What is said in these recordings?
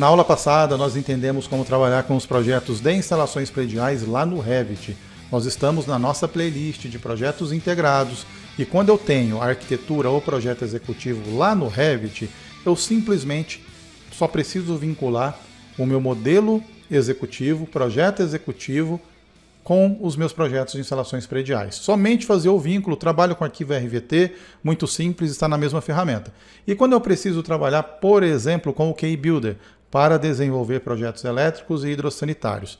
Na aula passada, nós entendemos como trabalhar com os projetos de instalações prediais lá no Revit. Nós estamos na nossa playlist de projetos integrados e quando eu tenho a arquitetura ou projeto executivo lá no Revit, eu simplesmente só preciso vincular o meu modelo executivo, projeto executivo, com os meus projetos de instalações prediais. Somente fazer o vínculo, trabalho com arquivo RVT, muito simples, está na mesma ferramenta. E quando eu preciso trabalhar, por exemplo, com o Key Builder, para desenvolver projetos elétricos e hidrossanitários.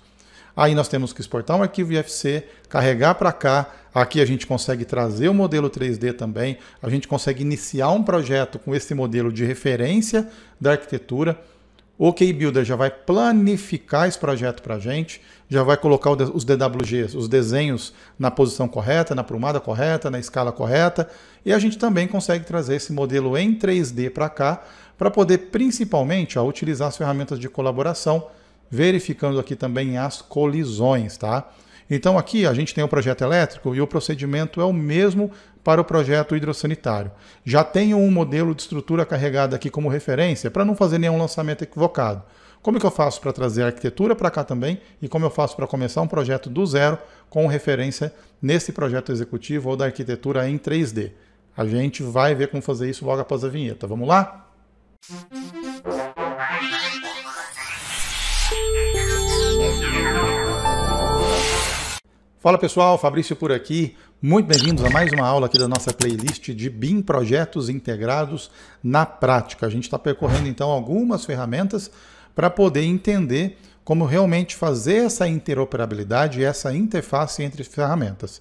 Aí nós temos que exportar um arquivo IFC, carregar para cá. Aqui a gente consegue trazer o modelo 3D também. A gente consegue iniciar um projeto com esse modelo de referência da arquitetura. O OK Builder já vai planificar esse projeto para a gente, já vai colocar os DWGs, os desenhos na posição correta, na prumada correta, na escala correta, e a gente também consegue trazer esse modelo em 3D para cá, para poder principalmente ó, utilizar as ferramentas de colaboração, verificando aqui também as colisões, tá? Então aqui a gente tem o projeto elétrico e o procedimento é o mesmo para o projeto hidrossanitário. Já tenho um modelo de estrutura carregada aqui como referência para não fazer nenhum lançamento equivocado. Como é que eu faço para trazer a arquitetura para cá também e como eu faço para começar um projeto do zero com referência nesse projeto executivo ou da arquitetura em 3D? A gente vai ver como fazer isso logo após a vinheta. Vamos lá? Música Fala pessoal, Fabrício por aqui. Muito bem-vindos a mais uma aula aqui da nossa playlist de BIM Projetos Integrados na Prática. A gente está percorrendo então algumas ferramentas para poder entender como realmente fazer essa interoperabilidade e essa interface entre ferramentas.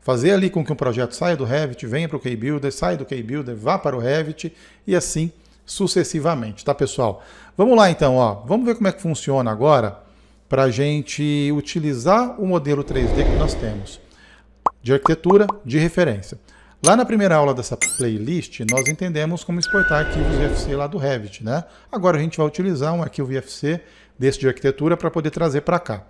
Fazer ali com que um projeto saia do Revit, venha para o KBuilder, saia do KBuilder, vá para o Revit e assim sucessivamente, tá pessoal? Vamos lá então, ó. vamos ver como é que funciona agora para a gente utilizar o modelo 3D que nós temos de arquitetura de referência. Lá na primeira aula dessa playlist, nós entendemos como exportar arquivos vfc lá do Revit, né? Agora a gente vai utilizar um arquivo vfc desse de arquitetura para poder trazer para cá.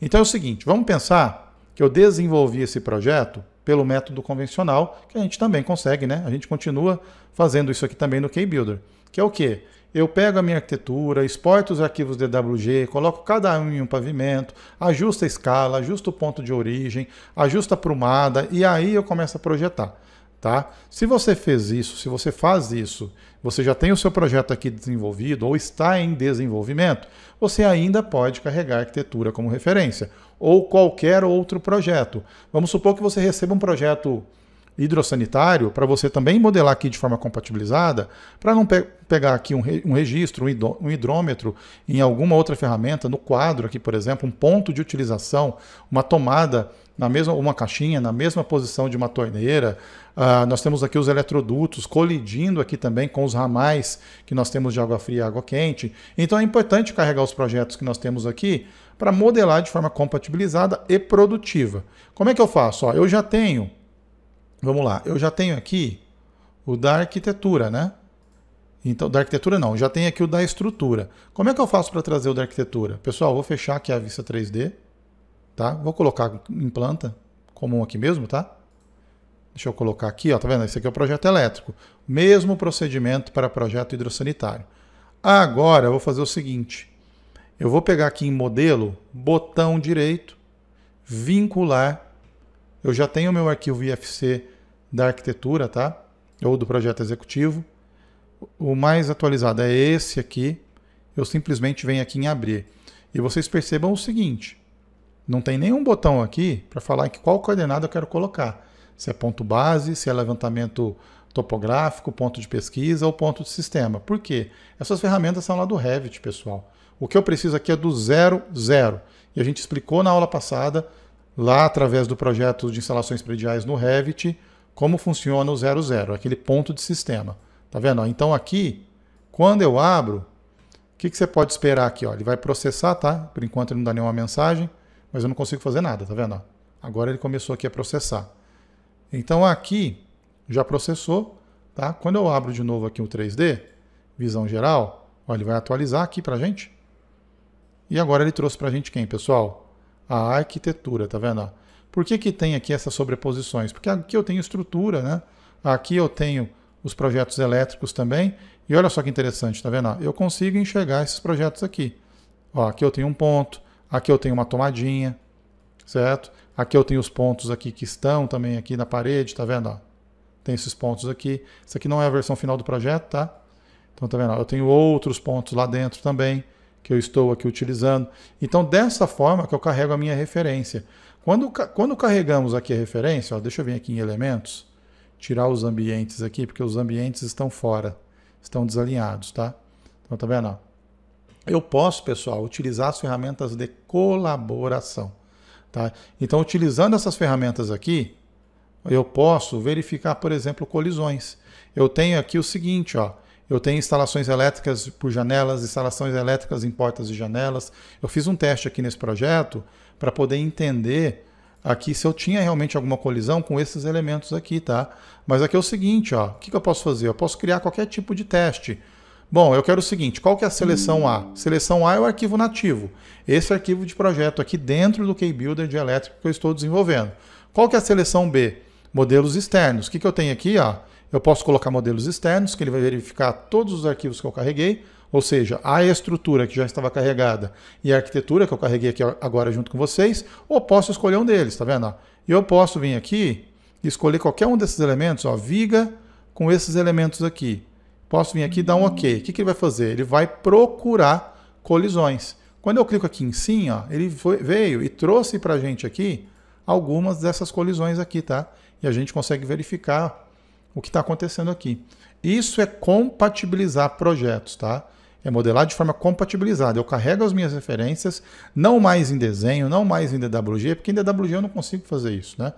Então é o seguinte, vamos pensar que eu desenvolvi esse projeto pelo método convencional, que a gente também consegue, né? A gente continua fazendo isso aqui também no KBuilder, que é o quê? eu pego a minha arquitetura, exporto os arquivos DWG, coloco cada um em um pavimento, ajusto a escala, ajusto o ponto de origem, ajusto a prumada e aí eu começo a projetar. Tá? Se você fez isso, se você faz isso, você já tem o seu projeto aqui desenvolvido ou está em desenvolvimento, você ainda pode carregar a arquitetura como referência ou qualquer outro projeto. Vamos supor que você receba um projeto hidrossanitário para você também modelar aqui de forma compatibilizada, para não pe pegar aqui um, re um registro, um, um, hidrômetro, em alguma outra ferramenta, no quadro aqui, por exemplo, um ponto de utilização, uma tomada na mesma, uma caixinha na mesma posição de uma torneira. Uh, nós temos aqui os eletrodutos colidindo aqui também com os ramais que nós temos de água fria e água quente. Então é importante carregar os projetos que nós temos aqui para modelar de forma compatibilizada e produtiva. Como é que eu faço? Ó, eu já tenho Vamos lá, eu já tenho aqui o da arquitetura, né? Então, da arquitetura não, já tem aqui o da estrutura. Como é que eu faço para trazer o da arquitetura? Pessoal, vou fechar aqui a vista 3D, tá? Vou colocar em planta, comum aqui mesmo, tá? Deixa eu colocar aqui, ó, tá vendo? Esse aqui é o projeto elétrico. Mesmo procedimento para projeto hidrossanitário. Agora eu vou fazer o seguinte. Eu vou pegar aqui em modelo, botão direito, vincular. Eu já tenho o meu arquivo IFC da arquitetura, tá? Ou do projeto executivo. O mais atualizado é esse aqui. Eu simplesmente venho aqui em abrir. E vocês percebam o seguinte: não tem nenhum botão aqui para falar que qual coordenada eu quero colocar. Se é ponto base, se é levantamento topográfico, ponto de pesquisa ou ponto de sistema. Por quê? Essas ferramentas são lá do Revit, pessoal. O que eu preciso aqui é do zero, zero. E a gente explicou na aula passada, lá através do projeto de instalações prediais no Revit, como funciona o 00, aquele ponto de sistema. Tá vendo? Então aqui, quando eu abro, o que, que você pode esperar aqui? Ó? Ele vai processar, tá? Por enquanto ele não dá nenhuma mensagem, mas eu não consigo fazer nada, tá vendo? Agora ele começou aqui a processar. Então aqui já processou, tá? Quando eu abro de novo aqui o 3D, visão geral, ó, ele vai atualizar aqui pra gente. E agora ele trouxe pra gente quem, pessoal? A arquitetura, tá vendo? Por que, que tem aqui essas sobreposições? Porque aqui eu tenho estrutura, né? aqui eu tenho os projetos elétricos também. E olha só que interessante, tá vendo? Eu consigo enxergar esses projetos aqui. Ó, aqui eu tenho um ponto, aqui eu tenho uma tomadinha, certo? Aqui eu tenho os pontos aqui que estão também aqui na parede, tá vendo? tem esses pontos aqui. Isso aqui não é a versão final do projeto, tá? Então, tá vendo? eu tenho outros pontos lá dentro também que eu estou aqui utilizando. Então, dessa forma que eu carrego a minha referência. Quando, quando carregamos aqui a referência, ó, deixa eu vir aqui em elementos, tirar os ambientes aqui, porque os ambientes estão fora, estão desalinhados, tá? Então, tá vendo? Eu posso, pessoal, utilizar as ferramentas de colaboração, tá? Então, utilizando essas ferramentas aqui, eu posso verificar, por exemplo, colisões. Eu tenho aqui o seguinte, ó, eu tenho instalações elétricas por janelas, instalações elétricas em portas e janelas. Eu fiz um teste aqui nesse projeto para poder entender aqui se eu tinha realmente alguma colisão com esses elementos aqui, tá? Mas aqui é o seguinte, ó, o que, que eu posso fazer? Eu posso criar qualquer tipo de teste. Bom, eu quero o seguinte, qual que é a seleção A? Seleção A é o arquivo nativo, esse arquivo de projeto aqui dentro do KBuilder de elétrico que eu estou desenvolvendo. Qual que é a seleção B? Modelos externos. O que, que eu tenho aqui? Ó? Eu posso colocar modelos externos, que ele vai verificar todos os arquivos que eu carreguei, ou seja, a estrutura que já estava carregada e a arquitetura que eu carreguei aqui agora junto com vocês, ou posso escolher um deles, tá vendo? E eu posso vir aqui e escolher qualquer um desses elementos, ó, viga com esses elementos aqui. Posso vir aqui e dar um OK. O que, que ele vai fazer? Ele vai procurar colisões. Quando eu clico aqui em sim, ó, ele foi, veio e trouxe para a gente aqui algumas dessas colisões aqui, tá? E a gente consegue verificar o que está acontecendo aqui. Isso é compatibilizar projetos, tá? É modelar de forma compatibilizada. Eu carrego as minhas referências, não mais em desenho, não mais em DWG, porque em DWG eu não consigo fazer isso, né?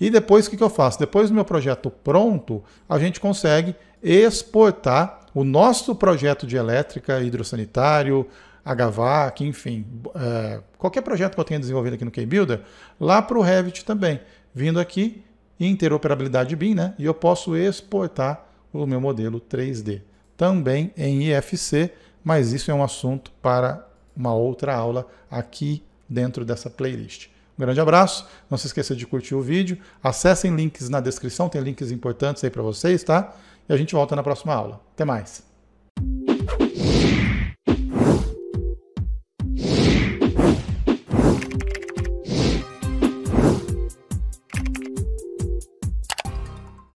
E depois o que, eu faço? Depois do meu projeto pronto, a gente consegue exportar o nosso projeto de elétrica, hidrossanitário, HVAC, enfim, é, qualquer projeto que eu tenha desenvolvido aqui no KBuilder, lá para o Revit também. Vindo aqui, interoperabilidade BIM, né? E eu posso exportar o meu modelo 3D. Também em IFC, mas isso é um assunto para uma outra aula aqui dentro dessa playlist. Um grande abraço, não se esqueça de curtir o vídeo, acessem links na descrição, tem links importantes aí para vocês, tá? E a gente volta na próxima aula. Até mais!